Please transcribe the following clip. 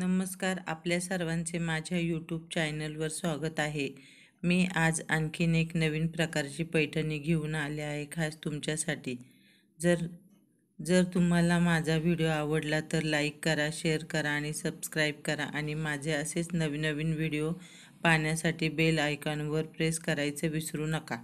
नमस्कार आपल्या सर्वांचे माझ्या यूट्यूब चॅनलवर स्वागत आहे मी आज आणखीन एक नवीन प्रकारची पैठणी घेऊन आले आहे खास तुमच्यासाठी जर जर तुम्हाला माझा व्हिडिओ आवडला तर लाईक करा शेअर करा आणि सबस्क्राईब करा आणि माझे असेच नवीन नवीन व्हिडिओ पाहण्यासाठी बेल आयकॉनवर प्रेस करायचं विसरू नका